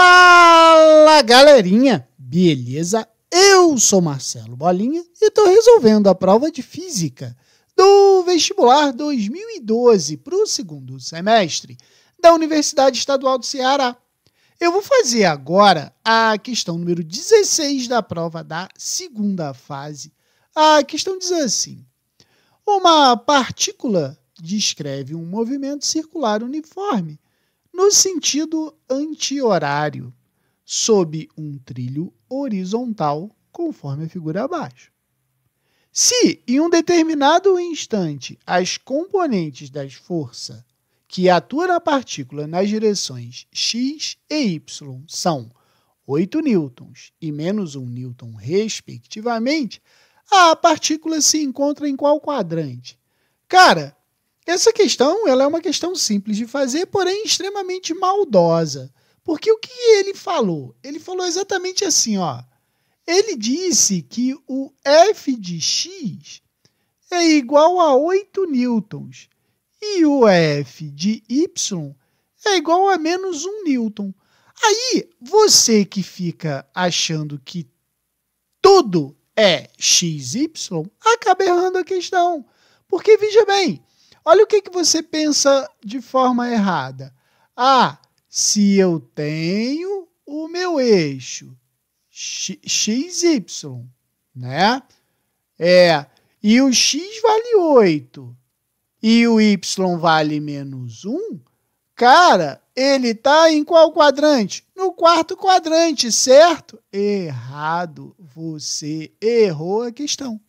Fala galerinha, beleza? Eu sou Marcelo Bolinha e estou resolvendo a prova de física do vestibular 2012 para o segundo semestre da Universidade Estadual do Ceará. Eu vou fazer agora a questão número 16 da prova da segunda fase. A questão diz assim: Uma partícula descreve um movimento circular uniforme no sentido anti-horário, sob um trilho horizontal, conforme a figura abaixo. Se, em um determinado instante, as componentes da força que atua na partícula nas direções x e y são 8 newtons e menos 1 newton, respectivamente, a partícula se encontra em qual quadrante? Cara, essa questão ela é uma questão simples de fazer, porém extremamente maldosa. Porque o que ele falou? Ele falou exatamente assim, ó. Ele disse que o F de x é igual a 8 newtons e o F de y é igual a menos 1 newton. Aí, você que fica achando que tudo é xy, acaba errando a questão. Porque, veja bem, Olha o que, que você pensa de forma errada. Ah, se eu tenho o meu eixo XY, né? É, e o X vale 8 e o Y vale menos 1, cara, ele está em qual quadrante? No quarto quadrante, certo? Errado. Você errou a questão.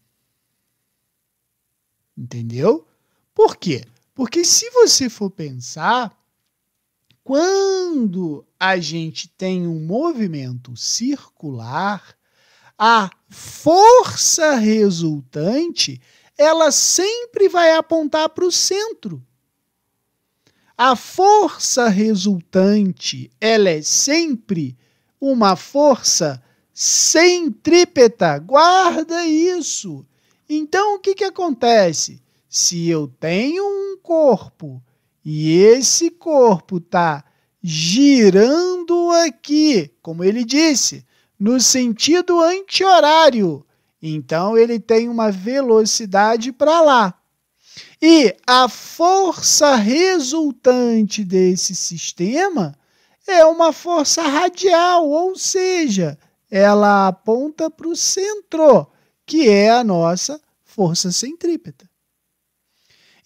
Entendeu? Por quê? Porque se você for pensar, quando a gente tem um movimento circular, a força resultante ela sempre vai apontar para o centro. A força resultante, ela é sempre uma força centrípeta. Guarda isso. Então o que que acontece? se eu tenho um corpo e esse corpo está girando aqui, como ele disse, no sentido anti-horário, então ele tem uma velocidade para lá. E a força resultante desse sistema é uma força radial, ou seja, ela aponta para o centro, que é a nossa força centrípeta.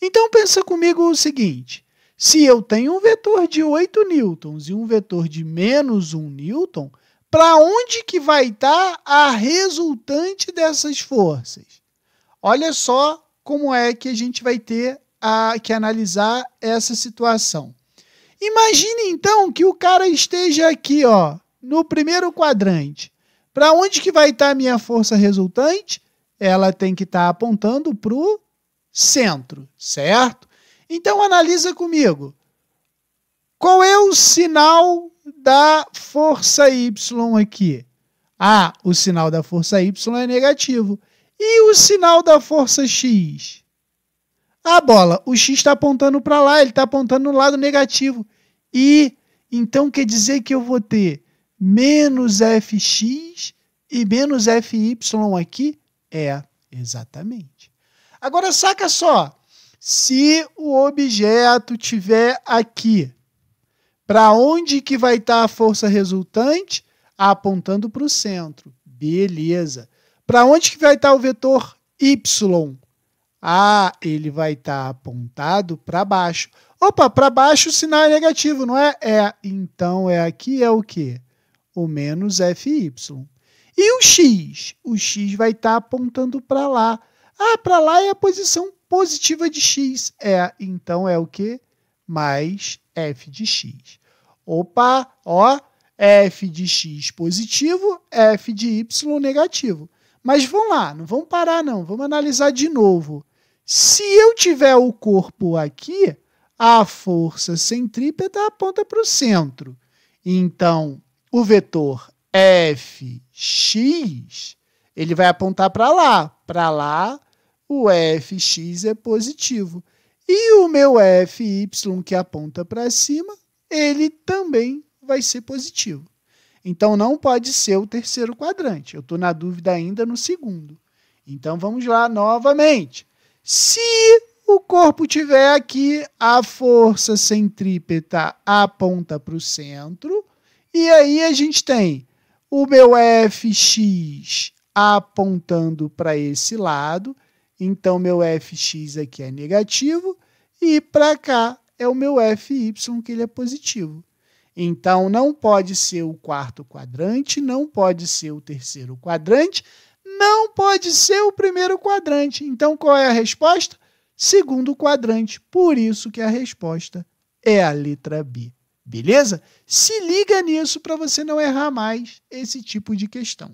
Então pensa comigo o seguinte: se eu tenho um vetor de 8 newtons e um vetor de menos 1 newton, para onde que vai estar tá a resultante dessas forças? Olha só como é que a gente vai ter a, que analisar essa situação. Imagine então que o cara esteja aqui, ó, no primeiro quadrante. Para onde que vai estar tá a minha força resultante? Ela tem que estar tá apontando para o centro, certo? Então analisa comigo. Qual é o sinal da força Y aqui? Ah, o sinal da força Y é negativo. E o sinal da força X? A bola, o X está apontando para lá, ele está apontando no lado negativo. E então quer dizer que eu vou ter menos Fx e menos Fy aqui? É, exatamente. Agora saca só, se o objeto tiver aqui, para onde que vai estar tá a força resultante? Apontando para o centro. Beleza. Para onde que vai estar tá o vetor y? Ah, ele vai estar tá apontado para baixo. Opa, para baixo o sinal é negativo, não é? É. Então é aqui é o quê? O menos FY. E o X? O X vai estar tá apontando para lá. Ah, para lá é a posição positiva de x. É, então é o que? Mais f de x. Opa, ó, f de x positivo, f de y negativo. Mas vamos lá, não vamos parar não, vamos analisar de novo. Se eu tiver o corpo aqui, a força centrípeta aponta para o centro. Então, o vetor fx ele vai apontar para lá. Para lá, o fx é positivo. E o meu fy, que aponta para cima, ele também vai ser positivo. Então não pode ser o terceiro quadrante. Eu estou na dúvida ainda no segundo. Então vamos lá novamente. Se o corpo tiver aqui, a força centrípeta aponta para o centro. E aí a gente tem o meu Fx apontando para esse lado, então meu fx aqui é negativo, e para cá é o meu fy que ele é positivo. Então não pode ser o quarto quadrante, não pode ser o terceiro quadrante, não pode ser o primeiro quadrante. Então qual é a resposta? Segundo quadrante. Por isso que a resposta é a letra B. Beleza? Se liga nisso para você não errar mais esse tipo de questão.